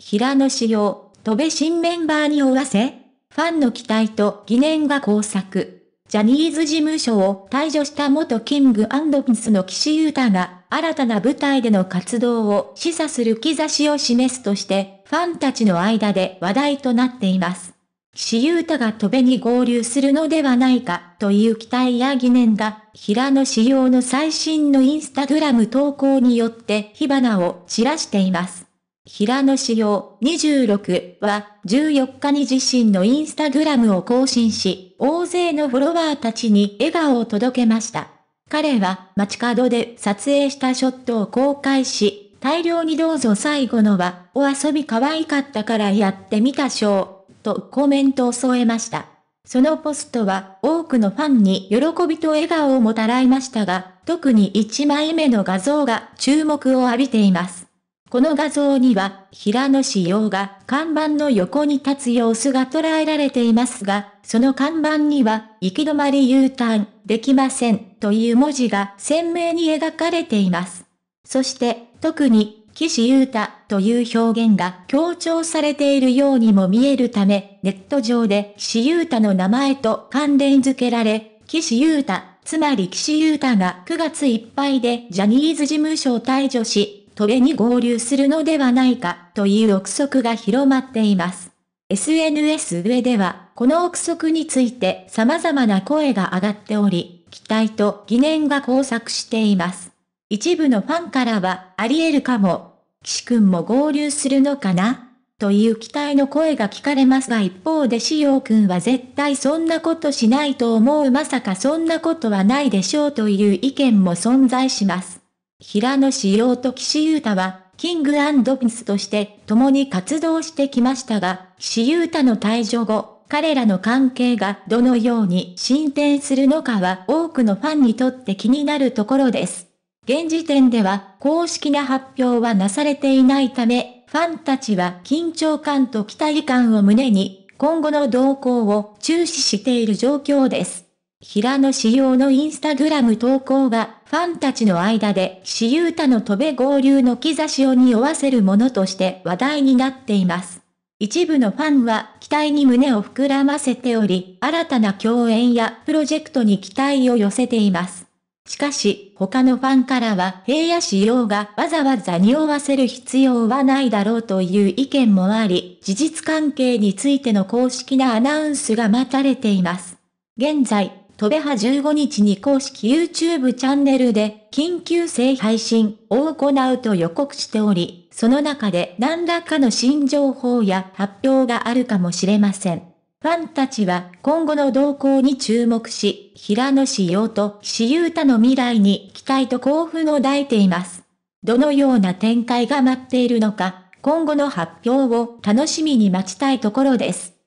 平野紫耀、戸部新メンバーに追わせ、ファンの期待と疑念が交錯。ジャニーズ事務所を退場した元キングアンスの岸優太が、新たな舞台での活動を示唆する兆しを示すとして、ファンたちの間で話題となっています。岸優太が戸部に合流するのではないか、という期待や疑念が、平野仕様の最新のインスタグラム投稿によって火花を散らしています。平野紫耀26は14日に自身のインスタグラムを更新し、大勢のフォロワーたちに笑顔を届けました。彼は街角で撮影したショットを公開し、大量にどうぞ最後のは、お遊び可愛かったからやってみたしょう、とコメントを添えました。そのポストは多くのファンに喜びと笑顔をもたらいましたが、特に1枚目の画像が注目を浴びています。この画像には、平野志耀が看板の横に立つ様子が捉えられていますが、その看板には、行き止まり U ターンできませんという文字が鮮明に描かれています。そして、特に、岸優太という表現が強調されているようにも見えるため、ネット上で岸優太の名前と関連付けられ、岸優太、つまり岸優太が9月いっぱいでジャニーズ事務所を退場し、渡米に合流するのではないかという憶測が広まっています。SNS 上では、この憶測について様々な声が上がっており、期待と疑念が交錯しています。一部のファンからは、あり得るかも。岸くんも合流するのかなという期待の声が聞かれますが一方で潮よくんは絶対そんなことしないと思うまさかそんなことはないでしょうという意見も存在します。平野紫耀と岸優太は、キングアンスとして共に活動してきましたが、岸優太の退場後、彼らの関係がどのように進展するのかは多くのファンにとって気になるところです。現時点では公式な発表はなされていないため、ファンたちは緊張感と期待感を胸に、今後の動向を注視している状況です。平野紫耀のインスタグラム投稿は、ファンたちの間で岸優太の飛べ合流の兆しを匂わせるものとして話題になっています。一部のファンは期待に胸を膨らませており、新たな共演やプロジェクトに期待を寄せています。しかし、他のファンからは平野仕様がわざわざ匂わせる必要はないだろうという意見もあり、事実関係についての公式なアナウンスが待たれています。現在、戸部派15日に公式 YouTube チャンネルで緊急性配信を行うと予告しており、その中で何らかの新情報や発表があるかもしれません。ファンたちは今後の動向に注目し、平野志陽と岸優太の未来に期待と興奮を抱いています。どのような展開が待っているのか、今後の発表を楽しみに待ちたいところです。